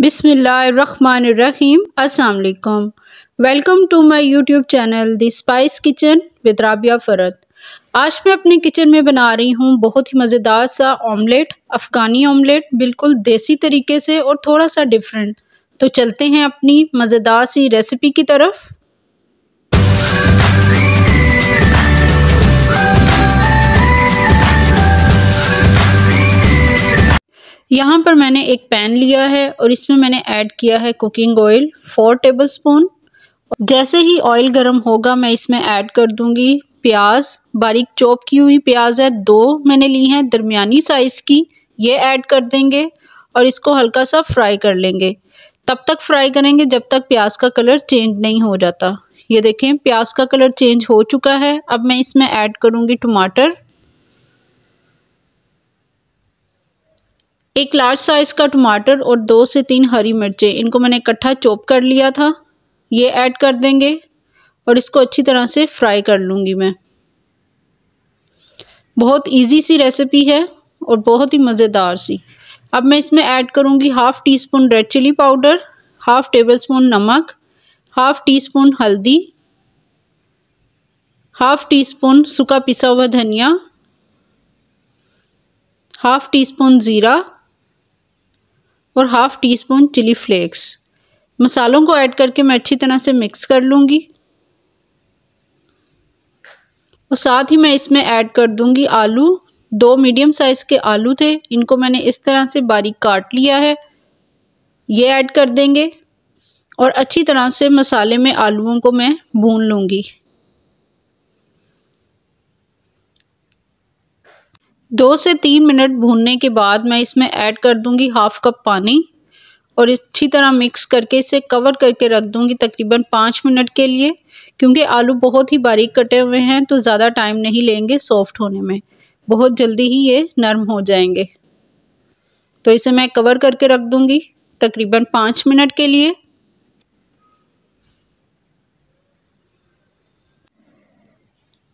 बिसमीम अस्सलाम welcome to my YouTube channel the Spice Kitchen with Rabia Farhat आज मैं अपने किचन में बना रही हूँ बहुत ही मज़ेदार सा ऑमलेट अफ़गानी ऑमलेट बिल्कुल देसी तरीके से और थोड़ा सा डिफरेंट तो चलते हैं अपनी मज़ेदार सी रेसिपी की तरफ यहाँ पर मैंने एक पैन लिया है और इसमें मैंने ऐड किया है cooking oil four tablespoon जैसे ही ऑयल गर्म होगा मैं इसमें ऐड कर दूंगी प्याज बारीक चॉप की हुई प्याज है दो मैंने ली हैं दरमियानी साइज़ की ये ऐड कर देंगे और इसको हल्का सा फ्राई कर लेंगे तब तक फ्राई करेंगे जब तक प्याज का कलर चेंज नहीं हो जाता ये देखें प्याज का कलर चेंज हो चुका है अब मैं इसमें ऐड करूँगी टमाटर एक लार्ज साइज़ का टमाटर और दो से तीन हरी मिर्चें इनको मैंने इकट्ठा चॉप कर लिया था ये ऐड कर देंगे और इसको अच्छी तरह से फ्राई कर लूँगी मैं बहुत इजी सी रेसिपी है और बहुत ही मज़ेदार सी अब मैं इसमें ऐड करूँगी half teaspoon red chilli powder half tablespoon नमक हाफ़ टी स्पून हल्दी हाफ़ टी स्पून सूखा पिसा हुआ धनिया हाफ़ टी स्पून ज़ीरा और half teaspoon chilli flakes मसालों को ऐड करके मैं अच्छी तरह से मिक्स कर लूँगी और साथ ही मैं इसमें ऐड कर दूँगी आलू दो मीडियम साइज़ के आलू थे इनको मैंने इस तरह से बारीक काट लिया है ये ऐड कर देंगे और अच्छी तरह से मसाले में आलूओं को मैं भून लूँगी दो से तीन मिनट भूनने के बाद मैं इसमें ऐड कर दूंगी हाफ कप पानी और अच्छी तरह मिक्स करके इसे कवर करके रख दूंगी तकरीबन पाँच मिनट के लिए क्योंकि आलू बहुत ही बारीक कटे हुए हैं तो ज़्यादा टाइम नहीं लेंगे सॉफ्ट होने में बहुत जल्दी ही ये नरम हो जाएंगे तो इसे मैं कवर करके रख दूंगी तकरीबन पाँच मिनट के लिए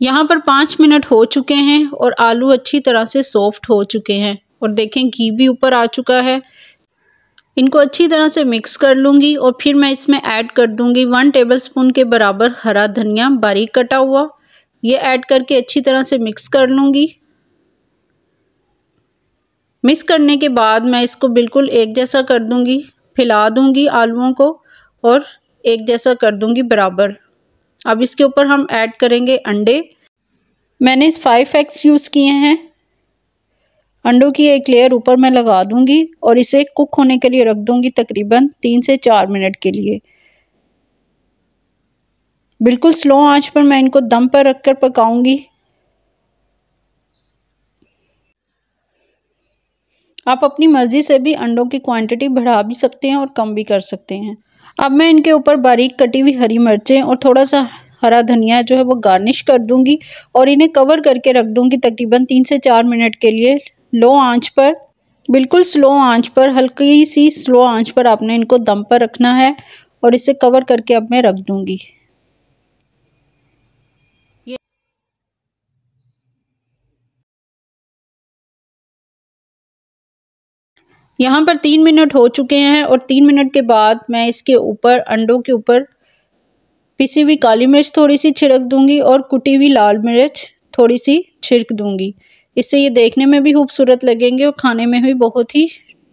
यहाँ पर पाँच मिनट हो चुके हैं और आलू अच्छी तरह से सॉफ्ट हो चुके हैं और देखें घी भी ऊपर आ चुका है इनको अच्छी तरह से मिक्स कर लूँगी और फिर मैं इसमें ऐड कर दूँगी वन टेबलस्पून के बराबर हरा धनिया बारीक कटा हुआ ये ऐड करके अच्छी तरह से मिक्स कर लूँगी मिक्स करने के बाद मैं इसको बिल्कुल एक जैसा कर दूँगी फैला दूँगी आलुओं को और एक जैसा कर दूँगी बराबर अब इसके ऊपर हम ऐड करेंगे अंडे मैंने फाइव एग्स यूज़ किए हैं अंडों की एक लेयर ऊपर मैं लगा दूंगी और इसे कुक होने के लिए रख दूंगी तकरीबन तीन से चार मिनट के लिए बिल्कुल स्लो आंच पर मैं इनको दम पर रखकर पकाऊंगी आप अपनी मर्ज़ी से भी अंडों की क्वांटिटी बढ़ा भी सकते हैं और कम भी कर सकते हैं अब मैं इनके ऊपर बारीक कटी हुई हरी मिर्चें और थोड़ा सा हरा धनिया जो है वो गार्निश कर दूंगी और इन्हें कवर करके रख दूंगी तकरीबन तीन से चार मिनट के लिए लो आंच पर बिल्कुल स्लो आंच पर हल्की सी स्लो आंच पर आपने इनको दम पर रखना है और इसे कवर करके अब मैं रख दूंगी यहाँ पर तीन मिनट हो चुके हैं और तीन मिनट के बाद मैं इसके ऊपर अंडों के ऊपर पिसी हुई काली मिर्च थोड़ी सी छिड़क दूंगी और कुटी हुई लाल मिर्च थोड़ी सी छिड़क दूंगी इससे ये देखने में भी खूबसूरत लगेंगे और खाने में भी बहुत ही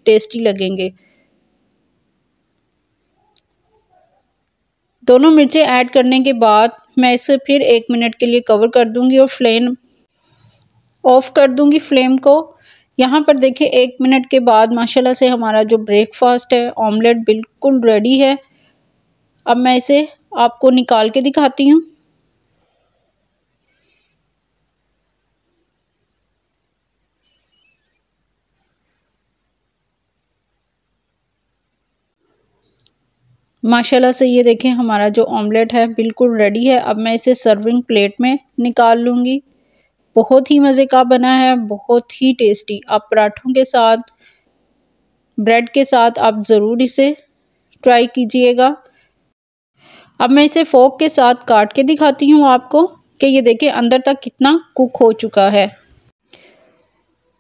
टेस्टी लगेंगे दोनों मिर्चें ऐड करने के बाद मैं इसे फिर एक मिनट के लिए कवर कर दूंगी और फ्लेम ऑफ कर दूंगी फ्लेम को यहाँ पर देखिए एक मिनट के बाद माशाल्लाह से हमारा जो ब्रेकफास्ट है ऑमलेट बिल्कुल रेडी है अब मैं इसे आपको निकाल के दिखाती हूँ माशाल्लाह से ये देखें हमारा जो ऑमलेट है बिल्कुल रेडी है अब मैं इसे सर्विंग प्लेट में निकाल लूँगी बहुत ही मज़े का बना है बहुत ही टेस्टी आप पराठों के साथ ब्रेड के साथ आप ज़रूर इसे ट्राई कीजिएगा अब मैं इसे फोक के साथ काट के दिखाती हूँ आपको कि ये देखें अंदर तक कितना कुक हो चुका है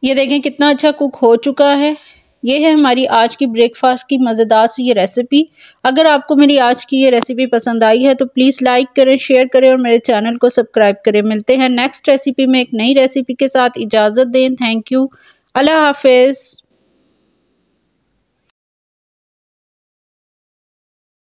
ये देखें कितना अच्छा कुक हो चुका है ये है हमारी आज की ब्रेकफास्ट की मज़ेदार सी ये रेसिपी अगर आपको मेरी आज की ये रेसिपी पसंद आई है तो प्लीज़ लाइक करें शेयर करें और मेरे चैनल को सब्सक्राइब करें मिलते हैं नेक्स्ट रेसिपी में एक नई रेसिपी के साथ इजाज़त दें थैंक यू अल्लाह हाफिज़